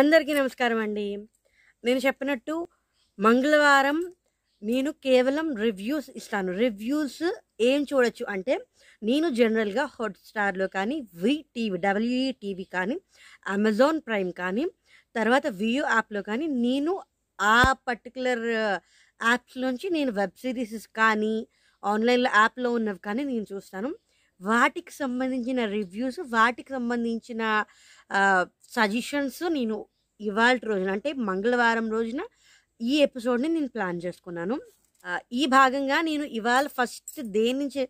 అందరికీ నమస్కారం అండి నేను చెప్పినట్టు మంగళవారం నేను కేవలం రివ్యూస్ ఇస్తాను రివ్యూస్ ఏం చూడొచ్చు అంటే నేను జనరల్గా హాట్స్టార్లో కానీ వి టీవీ డబ్ల్యూఈ టీవీ కానీ అమెజాన్ ప్రైమ్ కానీ తర్వాత వియో యాప్లో కానీ నేను ఆ పర్టికులర్ యాప్స్ నుంచి నేను వెబ్ సిరీస్ కానీ ఆన్లైన్లో యాప్లో ఉన్నవి కానీ నేను చూస్తాను వాటికి సంబంధించిన రివ్యూస్ వాటికి సంబంధించిన సజెషన్స్ నేను ఇవాళ రోజున అంటే మంగళవారం రోజున ఈ ఎపిసోడ్ని నేను ప్లాన్ చేసుకున్నాను ఈ భాగంగా నేను ఇవాళ ఫస్ట్ దేని నుంచి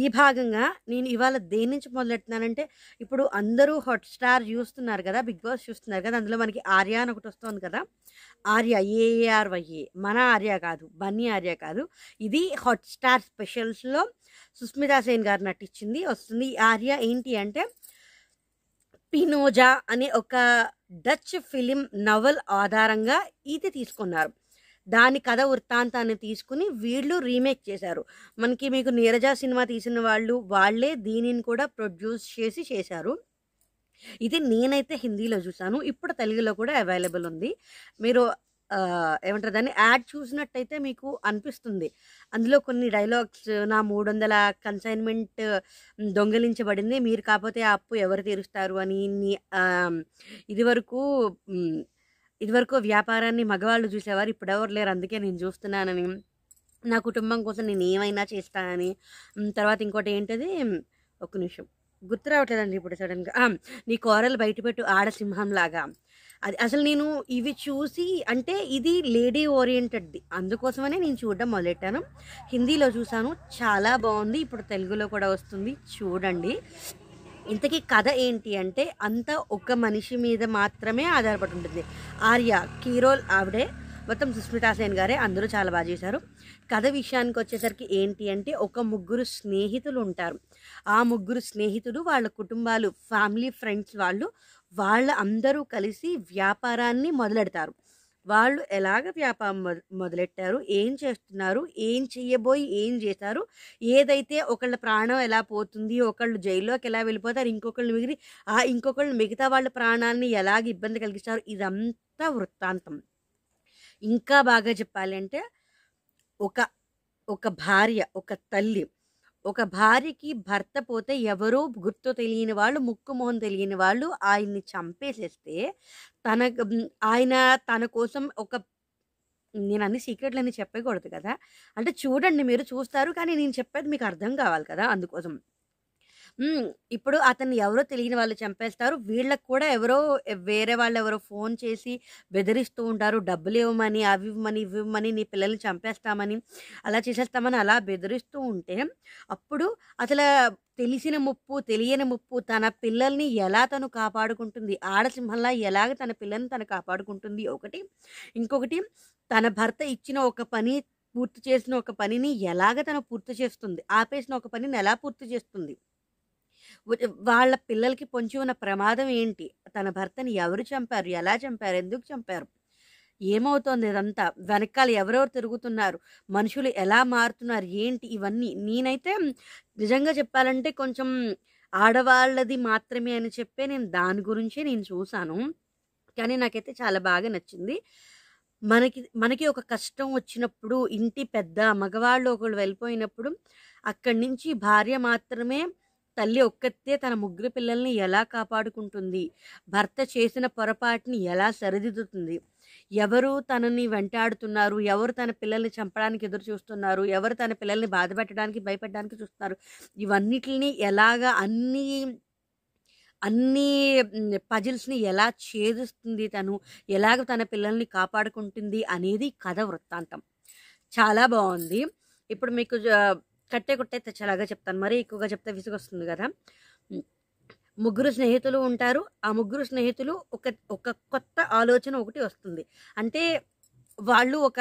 ఈ భాగంగా నేను ఇవాళ దేని నుంచి మొదలెట్టినానంటే ఇప్పుడు అందరూ హాట్స్టార్ స్టార్ చూస్తున్నారు కదా బిగ్ బాస్ చూస్తున్నారు కదా అందులో మనకి ఆర్య అని ఒకటి వస్తుంది కదా ఆర్య ఏఆర్వైఏ మన ఆర్య కాదు బన్నీ ఆర్య కాదు ఇది హాట్ స్టార్ స్పెషల్స్లో సుస్మితా సేన్ గారు నటించింది వస్తుంది ఆర్య ఏంటి అంటే స్పినోజా అనే ఒక డచ్ ఫిలిం నవల్ ఆధారంగా ఇది తీసుకున్నారు దాని కథ వృత్తాంతాన్ని తీసుకుని వీళ్ళు రీమేక్ చేశారు మనకి మీకు నీరజ సినిమా తీసిన వాళ్ళు వాళ్ళే దీనిని కూడా ప్రొడ్యూస్ చేసి చేశారు ఇది నేనైతే హిందీలో చూసాను ఇప్పుడు తెలుగులో కూడా అవైలబుల్ ఉంది మీరు ఏమంటారు దాన్ని యాడ్ చూసినట్టయితే మీకు అనిపిస్తుంది అందులో కొన్ని డైలాగ్స్ నా మూడు వందల కన్సైన్మెంట్ దొంగిలించబడింది మీరు కాకపోతే ఆ అప్పు ఎవరు తీరుస్తారు అని ఇదివరకు ఇదివరకు వ్యాపారాన్ని మగవాళ్ళు చూసేవారు ఇప్పుడు ఎవరు లేరు అందుకే నేను చూస్తున్నానని నా కుటుంబం కోసం నేను ఏమైనా చేస్తానని తర్వాత ఇంకోటి ఏంటది ఒక నిమిషం గుర్తు రావట్లేదండి ఇప్పుడు సడన్గా నీ కోరలు బయటపెట్టు ఆడసింహంలాగా అది అసలు నేను ఇవి చూసి అంటే ఇది లేడీ ఓరియంటెడ్ది అందుకోసమనే నేను చూడడం మొదలెట్టాను హిందీలో చూశాను చాలా బాగుంది ఇప్పుడు తెలుగులో కూడా వస్తుంది చూడండి ఇంతకీ కథ ఏంటి అంటే అంతా ఒక మనిషి మీద మాత్రమే ఆధారపడి ఉంటుంది ఆర్య కీరోల్ ఆవిడే మొత్తం సుస్మితా సేన్ గారే అందరూ చాలా బాగా చేశారు కథ విషయానికి వచ్చేసరికి ఏంటి అంటే ఒక ముగ్గురు స్నేహితులు ఉంటారు ఆ ముగ్గురు స్నేహితులు వాళ్ళ కుటుంబాలు ఫ్యామిలీ ఫ్రెండ్స్ వాళ్ళు వాళ్ళ అందరూ కలిసి వ్యాపారాన్ని మొదలెడతారు వాళ్ళు ఎలాగ వ్యాపారం మొదలెట్టారు ఏం చేస్తున్నారు ఏం చేయబోయి ఏం చేశారు ఏదైతే ఒకళ్ళ ప్రాణం ఎలా పోతుంది ఒకళ్ళు జైల్లోకి ఎలా వెళ్ళిపోతారు ఇంకొకళ్ళు మిగిలి ఆ ఇంకొకళ్ళు మిగతా వాళ్ళ ప్రాణాన్ని ఎలాగ ఇబ్బంది కలిగిస్తారు ఇదంతా వృత్తాంతం ఇంకా బాగా చెప్పాలి అంటే ఒక ఒక భార్య ఒక తల్లి ఒక భార్యకి భర్త పోతే ఎవరో గుర్తు తెలియని వాళ్ళు ముక్కు మొహం తెలియని వాళ్ళు ఆయన్ని చంపేసేస్తే తన ఆయన తన కోసం ఒక నేను అన్ని సీక్రెట్లు సీక్రెట్లన్నీ చెప్పకూడదు కదా అంటే చూడండి మీరు చూస్తారు కానీ నేను చెప్పేది మీకు అర్థం కావాలి కదా అందుకోసం ఇప్పుడు అతన్ని ఎవరో తెలియని వాళ్ళు చంపేస్తారు వీళ్ళకు కూడా ఎవరో వేరే వాళ్ళు ఎవరో ఫోన్ చేసి బెదిరిస్తూ ఉంటారు డబ్బులు ఇవ్వమని అవి ఇవ్వమని ఇవి ఇవ్వమని నీ పిల్లల్ని చంపేస్తామని అలా చేసేస్తామని అలా బెదిరిస్తూ ఉంటే అప్పుడు అసలు తెలిసిన ముప్పు తెలియని ముప్పు తన పిల్లల్ని ఎలా తను కాపాడుకుంటుంది ఆడసింహంలా ఎలాగ తన పిల్లల్ని తను కాపాడుకుంటుంది ఒకటి ఇంకొకటి తన భర్త ఇచ్చిన ఒక పని పూర్తి చేసిన ఒక పనిని ఎలాగ తను పూర్తి చేస్తుంది ఆపేసిన ఒక పనిని ఎలా పూర్తి చేస్తుంది వాళ్ళ పిల్లలకి పొంచి ఉన్న ప్రమాదం ఏంటి తన భర్తని ఎవరు చంపారు ఎలా చంపారు ఎందుకు చంపారు ఏమవుతోంది ఇదంతా వెనకాల ఎవరెవరు తిరుగుతున్నారు మనుషులు ఎలా మారుతున్నారు ఏంటి ఇవన్నీ నేనైతే నిజంగా చెప్పాలంటే కొంచెం ఆడవాళ్ళది మాత్రమే అని చెప్పే నేను దాని గురించే నేను చూశాను కానీ నాకైతే చాలా బాగా నచ్చింది మనకి మనకి ఒక కష్టం వచ్చినప్పుడు ఇంటి పెద్ద మగవాళ్ళు ఒకళ్ళు వెళ్ళిపోయినప్పుడు అక్కడి నుంచి భార్య మాత్రమే తల్లి ఒక్కతే తన ముగ్గురు పిల్లల్ని ఎలా కాపాడుకుంటుంది భర్త చేసిన పొరపాటుని ఎలా సరిదిద్దుతుంది ఎవరు తనని వెంటాడుతున్నారు ఎవరు తన పిల్లల్ని చంపడానికి ఎదురు చూస్తున్నారు ఎవరు తన పిల్లల్ని బాధపెట్టడానికి భయపెట్టడానికి చూస్తున్నారు ఇవన్నిటిని ఎలాగా అన్నీ అన్ని పజిల్స్ని ఎలా ఛేదిస్తుంది తను ఎలాగ తన పిల్లల్ని కాపాడుకుంటుంది అనేది కథ వృత్తాంతం చాలా బాగుంది ఇప్పుడు మీకు కట్టే కొట్టే తెచ్చేలాగా చెప్తాను మరీ ఎక్కువగా చెప్తే విసుగొస్తుంది కదా ముగ్గురు స్నేహితులు ఉంటారు ఆ ముగ్గురు స్నేహితులు ఒక ఒక కొత్త ఆలోచన ఒకటి వస్తుంది అంటే వాళ్ళు ఒక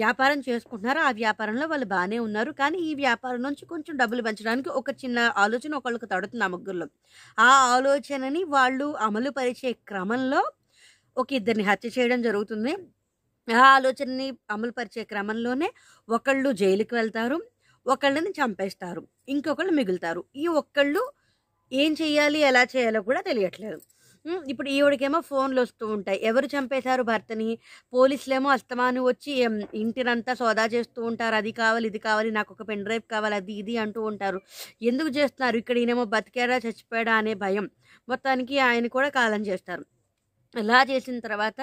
వ్యాపారం చేసుకుంటున్నారు ఆ వ్యాపారంలో వాళ్ళు బాగానే ఉన్నారు కానీ ఈ వ్యాపారం నుంచి కొంచెం డబ్బులు పెంచడానికి ఒక చిన్న ఆలోచన ఒకళ్ళకి తడుతుంది ఆ ముగ్గురులో ఆ ఆలోచనని వాళ్ళు అమలు పరిచే క్రమంలో ఒక ఇద్దరిని హత్య చేయడం జరుగుతుంది ఆ ఆలోచనని అమలు పరిచే క్రమంలోనే ఒకళ్ళు జైలుకి వెళ్తారు ఒకళ్ళని చంపేస్తారు ఇంకొకళ్ళు మిగులుతారు ఈ ఒక్కళ్ళు ఏం చేయాలి ఎలా చేయాలో కూడా తెలియట్లేదు ఇప్పుడు ఈవిడకేమో ఫోన్లు వస్తూ ఉంటాయి ఎవరు చంపేశారు భర్తని పోలీసులేమో అస్తమాను వచ్చి ఇంటినంతా సోదా చేస్తూ ఉంటారు అది కావాలి ఇది కావాలి నాకు ఒక పెన్ డ్రైవ్ కావాలి అది ఇది అంటూ ఉంటారు ఎందుకు చేస్తున్నారు ఇక్కడ ఈయనేమో బతికాడా చచ్చిపోయాడా అనే భయం మొత్తానికి ఆయన కూడా కాలం చేస్తారు అలా చేసిన తర్వాత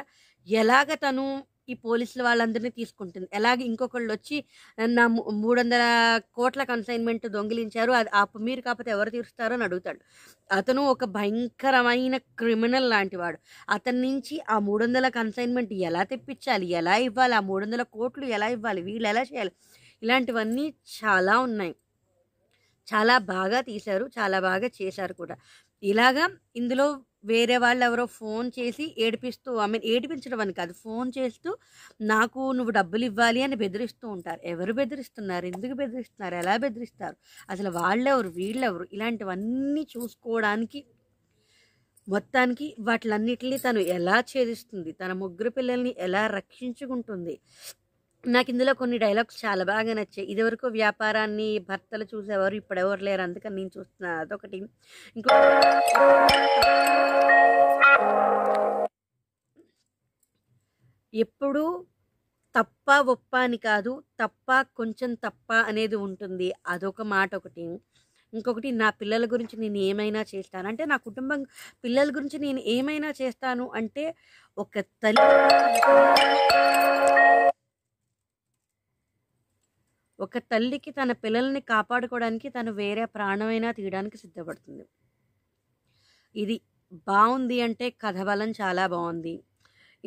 ఎలాగ తను ఈ పోలీసుల వాళ్ళందరినీ తీసుకుంటుంది ఎలాగ ఇంకొకళ్ళు వచ్చి నా మూడు వందల కోట్ల కన్సైన్మెంట్ దొంగిలించారు అది ఆ మీరు కాకపోతే ఎవరు తీరుస్తారో అని అడుగుతాడు అతను ఒక భయంకరమైన క్రిమినల్ లాంటివాడు అతని నుంచి ఆ మూడు వందల కన్సైన్మెంట్ ఎలా తెప్పించాలి ఎలా ఇవ్వాలి ఆ మూడు వందల కోట్లు ఎలా ఇవ్వాలి వీళ్ళు ఎలా చేయాలి ఇలాంటివన్నీ చాలా ఉన్నాయి చాలా బాగా తీశారు చాలా బాగా చేశారు కూడా ఇలాగా ఇందులో వేరే వాళ్ళు ఎవరో ఫోన్ చేసి ఏడిపిస్తూ ఐ మీన్ ఏడిపించడం అని కాదు ఫోన్ చేస్తూ నాకు నువ్వు డబ్బులు ఇవ్వాలి అని బెదిరిస్తూ ఉంటారు ఎవరు బెదిరిస్తున్నారు ఎందుకు బెదిరిస్తున్నారు ఎలా బెదిరిస్తారు అసలు వాళ్ళెవరు వీళ్ళెవరు ఇలాంటివన్నీ చూసుకోవడానికి మొత్తానికి వాటిలన్నిటినీ తను ఎలా ఛేదిస్తుంది తన ముగ్గురు పిల్లల్ని ఎలా రక్షించుకుంటుంది నాకు ఇందులో కొన్ని డైలాగ్స్ చాలా బాగా నచ్చాయి ఇదివరకు వ్యాపారాన్ని భర్తలు చూసేవారు ఇప్పుడు ఎవరు లేరు అందుకని నేను చూస్తున్నాను అదొకటి ఇంకో ఎప్పుడు తప్ప ఒప్ప అని కాదు తప్ప కొంచెం తప్ప అనేది ఉంటుంది అదొక మాట ఒకటి ఇంకొకటి నా పిల్లల గురించి నేను ఏమైనా చేస్తాను అంటే నా కుటుంబం పిల్లల గురించి నేను ఏమైనా చేస్తాను అంటే ఒక తల్లి ఒక తల్లికి తన పిల్లల్ని కాపాడుకోవడానికి తను వేరే ప్రాణమైనా తీయడానికి సిద్ధపడుతుంది ఇది బాగుంది అంటే కథ బలం చాలా బాగుంది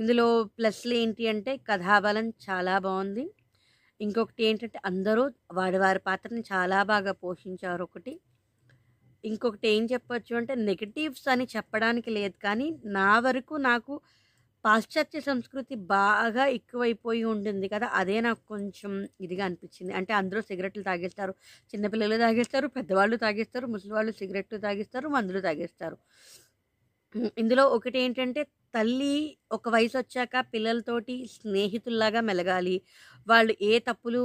ఇందులో ప్లస్లు ఏంటి అంటే కథాబలం చాలా బాగుంది ఇంకొకటి ఏంటంటే అందరూ వాడి వారి పాత్రని చాలా బాగా పోషించారు ఒకటి ఇంకొకటి ఏం చెప్పచ్చు అంటే నెగటివ్స్ అని చెప్పడానికి లేదు కానీ నా వరకు నాకు పాశ్చాత్య సంస్కృతి బాగా ఎక్కువైపోయి ఉంటుంది కదా అదే నాకు కొంచెం ఇదిగా అనిపించింది అంటే అందరూ సిగరెట్లు తాగేస్తారు చిన్నపిల్లలు తాగేస్తారు పెద్దవాళ్ళు తాగేస్తారు వాళ్ళు సిగరెట్లు తాగిస్తారు మందులు తాగేస్తారు ఇందులో ఒకటి ఏంటంటే తల్లి ఒక వయసు వచ్చాక పిల్లలతోటి స్నేహితుల్లాగా మెలగాలి వాళ్ళు ఏ తప్పులు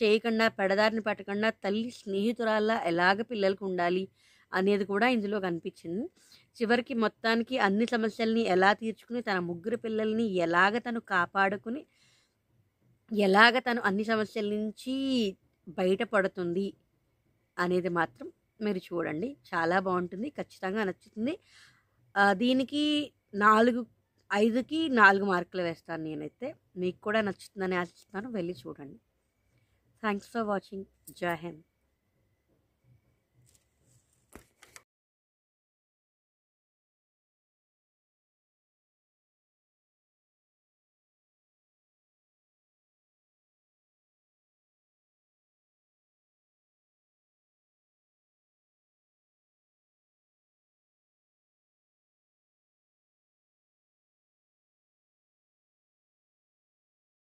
చేయకుండా పెడదారిని పట్టకుండా తల్లి స్నేహితురాల్లా ఎలాగ పిల్లలకు ఉండాలి అనేది కూడా ఇందులో కనిపించింది చివరికి మొత్తానికి అన్ని సమస్యల్ని ఎలా తీర్చుకుని తన ముగ్గురు పిల్లల్ని ఎలాగ తను కాపాడుకుని ఎలాగ తను అన్ని సమస్యల నుంచి బయటపడుతుంది అనేది మాత్రం మీరు చూడండి చాలా బాగుంటుంది ఖచ్చితంగా నచ్చుతుంది దీనికి నాలుగు ఐదుకి నాలుగు మార్కులు వేస్తాను నేనైతే మీకు కూడా నచ్చుతుందని ఆశిస్తున్నాను వెళ్ళి చూడండి థ్యాంక్స్ ఫర్ వాచింగ్ జై హింద్